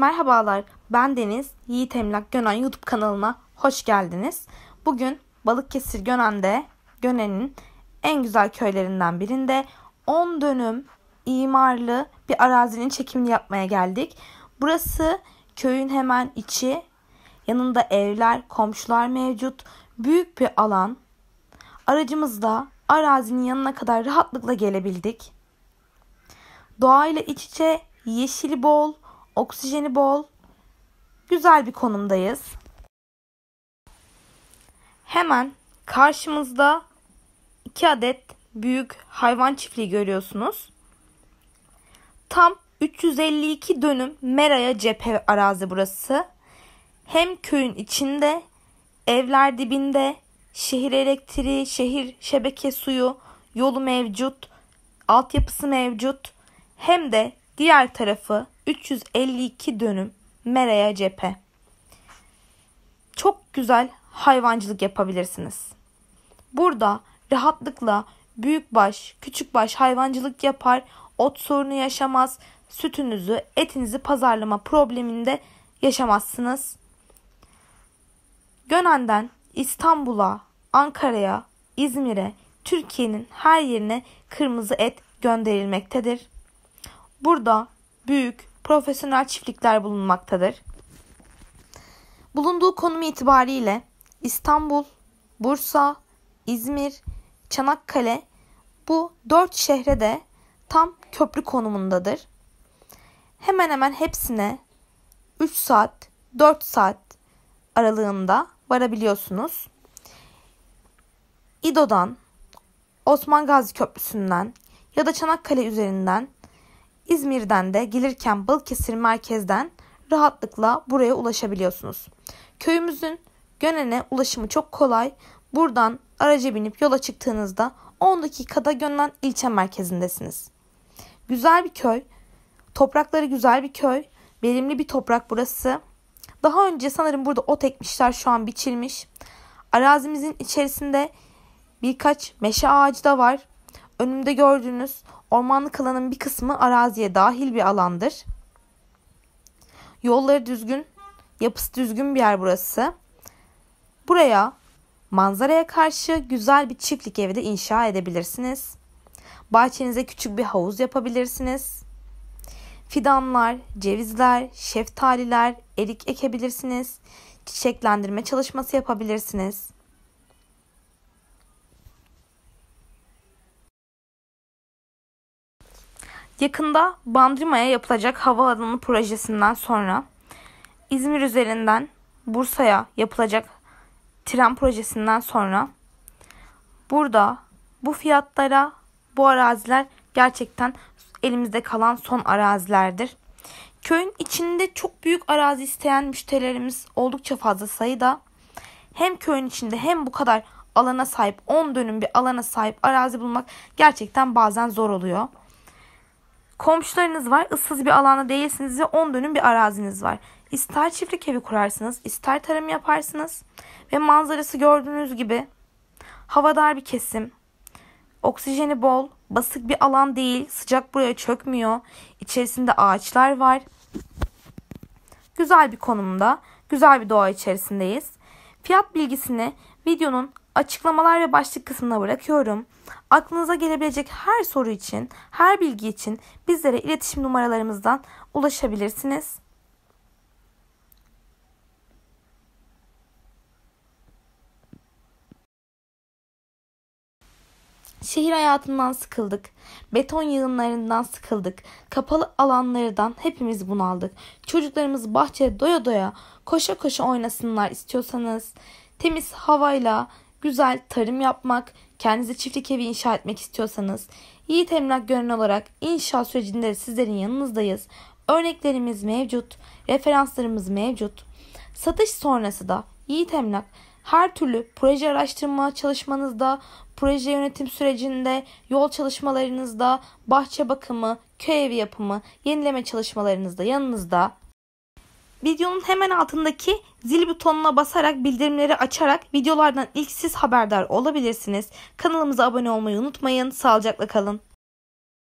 Merhabalar, ben Deniz, Yiğit Emlak Gönen YouTube kanalına hoş geldiniz. Bugün Balıkesir Gönen'de, Gönen'in en güzel köylerinden birinde 10 dönüm imarlı bir arazinin çekimini yapmaya geldik. Burası köyün hemen içi, yanında evler, komşular mevcut, büyük bir alan. Aracımızla arazinin yanına kadar rahatlıkla gelebildik. Doğayla iç içe, yeşili bol, Oksijeni bol. Güzel bir konumdayız. Hemen karşımızda iki adet büyük hayvan çiftliği görüyorsunuz. Tam 352 dönüm Mera'ya cephe arazi burası. Hem köyün içinde, evler dibinde, şehir elektriği, şehir şebeke suyu, yolu mevcut, altyapısı mevcut. Hem de Diğer tarafı 352 dönüm Meraya cephe. Çok güzel hayvancılık yapabilirsiniz. Burada rahatlıkla büyük baş, küçük baş hayvancılık yapar, ot sorunu yaşamaz, sütünüzü, etinizi pazarlama probleminde yaşamazsınız. Gönen'den İstanbul'a, Ankara'ya, İzmir'e, Türkiye'nin her yerine kırmızı et gönderilmektedir. Burada büyük, profesyonel çiftlikler bulunmaktadır. Bulunduğu konum itibariyle İstanbul, Bursa, İzmir, Çanakkale bu dört şehre de tam köprü konumundadır. Hemen hemen hepsine 3 saat, 4 saat aralığında varabiliyorsunuz. İdo'dan, Osman Gazi Köprüsü'nden ya da Çanakkale üzerinden İzmir'den de gelirken Balıkesir merkezden rahatlıkla buraya ulaşabiliyorsunuz. Köyümüzün Gönen'e ulaşımı çok kolay. Buradan araca binip yola çıktığınızda 10 dakikada Gönen ilçe merkezindesiniz. Güzel bir köy. Toprakları güzel bir köy. Verimli bir toprak burası. Daha önce sanırım burada ot ekmişler şu an biçilmiş. Arazimizin içerisinde birkaç meşe ağacı da var. Önümde gördüğünüz ormanlık alanın bir kısmı araziye dahil bir alandır. Yolları düzgün, yapısı düzgün bir yer burası. Buraya manzaraya karşı güzel bir çiftlik evi de inşa edebilirsiniz. Bahçenize küçük bir havuz yapabilirsiniz. Fidanlar, cevizler, şeftaliler, erik ekebilirsiniz. Çiçeklendirme çalışması yapabilirsiniz. Yakında Bandırma'ya yapılacak havaalanı projesinden sonra İzmir üzerinden Bursa'ya yapılacak tren projesinden sonra burada bu fiyatlara bu araziler gerçekten elimizde kalan son arazilerdir. Köyün içinde çok büyük arazi isteyen müşterilerimiz oldukça fazla sayıda. Hem köyün içinde hem bu kadar alana sahip 10 dönüm bir alana sahip arazi bulmak gerçekten bazen zor oluyor. Komşularınız var, ıssız bir alanda değilsiniz ve 10 dönüm bir araziniz var. İster çiftlik evi kurarsınız, ister tarım yaparsınız ve manzarası gördüğünüz gibi havadar bir kesim, oksijeni bol, basık bir alan değil, sıcak buraya çökmüyor, içerisinde ağaçlar var. Güzel bir konumda, güzel bir doğa içerisindeyiz. Fiyat bilgisini videonun açıklamalar ve başlık kısmına bırakıyorum. Aklınıza gelebilecek her soru için, her bilgi için bizlere iletişim numaralarımızdan ulaşabilirsiniz. Şehir hayatından sıkıldık. Beton yığınlarından sıkıldık. Kapalı alanlardan hepimiz bunaldık. Çocuklarımız bahçede doya doya koşa koşa oynasınlar istiyorsanız temiz havayla güzel tarım yapmak, kendinize çiftlik evi inşa etmek istiyorsanız Yiğit Emlak Gören olarak inşa sürecinde sizlerin yanınızdayız. Örneklerimiz mevcut, referanslarımız mevcut. Satış sonrası da Yiğit Emlak her türlü proje araştırma çalışmanızda, proje yönetim sürecinde, yol çalışmalarınızda, bahçe bakımı, köy evi yapımı, yenileme çalışmalarınızda yanınızda Videonun hemen altındaki zil butonuna basarak bildirimleri açarak videolardan ilk siz haberdar olabilirsiniz. Kanalımıza abone olmayı unutmayın. Sağlıcakla kalın.